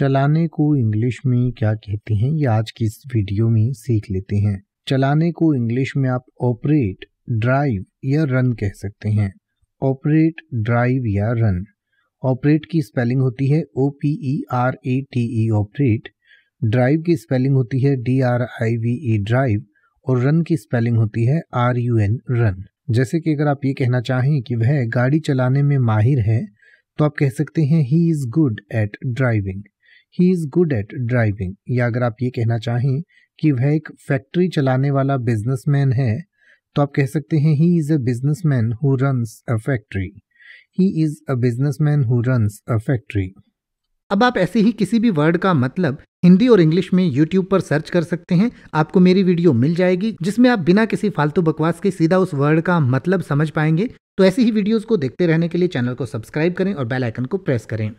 चलाने को इंग्लिश में क्या कहते हैं ये आज की इस वीडियो में सीख लेते हैं चलाने को इंग्लिश में आप ऑपरेट ड्राइव या रन कह सकते हैं ऑपरेट ड्राइव या रन ऑपरेट की स्पेलिंग होती है O P E R A T E operate drive की स्पेलिंग होती है D R I V E drive और रन की स्पेलिंग होती है आर यू एन रन जैसे कि अगर आप ये कहना चाहें कि वह गाड़ी चलाने में माहिर है तो आप कह सकते हैं he is good at driving he is good at driving या अगर आप ये कहना चाहें कि वह एक फैक्ट्री चलाने वाला बिजनेसमैन है तो आप कह सकते हैं he is a man who runs a factory he is a man who runs a factory अब आप ऐसे ही किसी भी वर्ड का मतलब हिंदी और इंग्लिश में यूट्यूब पर सर्च कर सकते हैं आपको मेरी वीडियो मिल जाएगी जिसमें आप बिना किसी फालतू बकवास के सीधा उस वर्ड का मतलब समझ पाएंगे तो ऐसी ही वीडियोस को देखते रहने के लिए चैनल को सब्सक्राइब करें और बेल आइकन को प्रेस करें